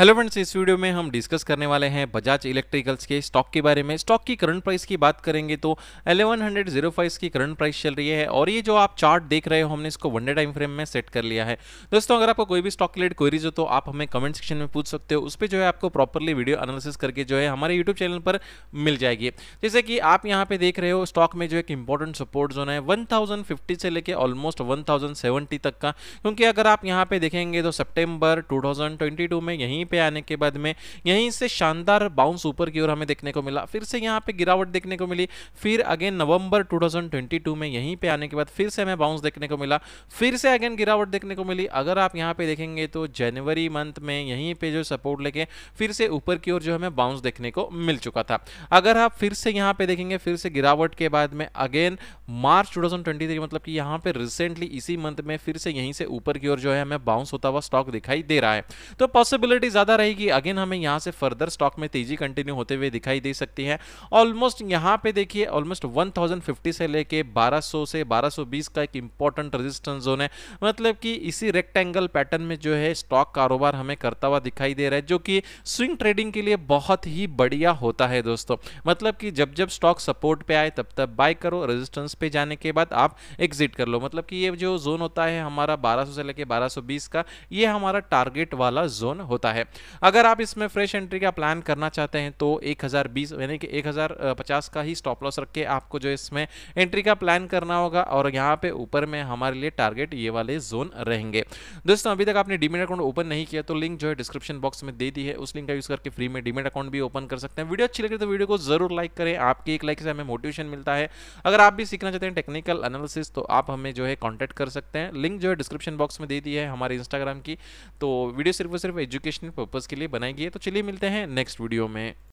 hello friends इस video में हम डिस्कस करने वाले हैं बजाज इलेक्ट्रिकल्स के स्टॉक के बारे में स्टॉक की करंट प्राइस की बात करेंगे तो 1105 की करंट प्राइस चल रही है और ये जो आप चार्ट देख रहे हो हमने इसको वन डे टाइम फ्रेम में सेट कर लिया है दोस्तों अगर आपको कोई भी स्टॉक रिलेट क्वेरीज हो तो आप हमें कमेंट सेक्शन में पूछ सकते हो उस पर जो है आपको प्रॉपरली वीडियो एनालिसिस करके जो है हमारे यूट्यूब चैनल पर मिल जाएगी जैसे कि आप यहाँ पे देख रहे हो स्टॉक में जो एक इंपॉर्टेंट सपोर्ट जोन है वन से लेकर ऑलमोस्ट वन तक का क्योंकि अगर आप यहाँ पे देखेंगे तो सेप्टेम्बर टू में यहीं पे आने के बाद में यहीं से शानदार बाउंस ऊपर की ओर हमें देखने को मिला फिर से यहाँ पे गिरावट देखने को मिली फिर अगेन नवंबर 2022 में यहीं पे आने के बाद फिर से हमें बाउंस देखने को मिला फिर से अगेन गिरावट देखने को मिली अगर आप यहाँ पे देखेंगे तो जनवरी मंथ में यहीं पर जो सपोर्ट लेके फिर से ऊपर की ओर जो हमें बाउंस देखने को मिल चुका था अगर आप फिर से यहाँ पे देखेंगे फिर से गिरावट के बाद में अगेन मार्च टू मतलब कि यहाँ पे रिसेंटली इसी मंथ में फिर से यहीं से ऊपर की ओर जो है हमें बाउंस होता हुआ स्टॉक दिखाई दे रहा है तो पॉसिबिलिटी थोड़ी ज़्यादा रहेगी अगेन हमें यहाँ से फर्दर स्टॉक में तेजी कंटिन्यू होते हुए दिखाई दे सकती है ऑलमोस्ट यहाँ पे देखिए ऑलमोस्ट 1050 से लेके 1200 से 1220 का एक इंपॉर्टेंट रेजिस्टेंस जोन है मतलब कि इसी रेक्टेंगल पैटर्न में जो है स्टॉक कारोबार हमें करता हुआ दिखाई दे रहा है जो कि स्विंग ट्रेडिंग के लिए बहुत ही बढ़िया होता है दोस्तों मतलब कि जब जब स्टॉक सपोर्ट पे आए तब तब बाय करो रेजिस्टेंस पे जाने के बाद आप एग्जिट कर लो मतलब कि ये जो जोन होता है हमारा 1200 से लेके 1220 का ये हमारा टारगेट वाला जोन होता है है अगर आप इसमें फ्रेश एंट्री का प्लान करना चाहते हैं तो 1020 यानी कि 1050 का ही स्टॉप लॉस रख के आपको जो इसमें एंट्री का प्लान करना होगा और यहाँ पे ऊपर में हमारे लिए टारगेट ये वाले जोन रहेंगे दोस्तों अभी तक आपने डीमेट अकाउंट ओपन नहीं किया तो लिंक जो है डिस्क्रिप्शन बॉक्स में दे दी है उस लिंक का यूज़ करके फ्री में डीमेट अकाउंट भी ओपन कर सकते हैं वीडियो अच्छी लगे तो वीडियो को जरूर लाइक करें आपकी एक लाइक से हमें मोटिवेशन मिलता है अगर आप भी सीखना चाहते हैं टेक्निकल एनालिसिस तो आप हमें जो है कॉन्टैक्ट कर सकते हैं लिंक जो है डिस्क्रिप्शन बॉक्स में दे दी है हमारे इंस्टाग्राम की तो वीडियो सिर्फ और सिर्फ एजुकेशन पर्पज़ के लिए बनाई गई है तो चलिए मिलते हैं नेक्स्ट वीडियो में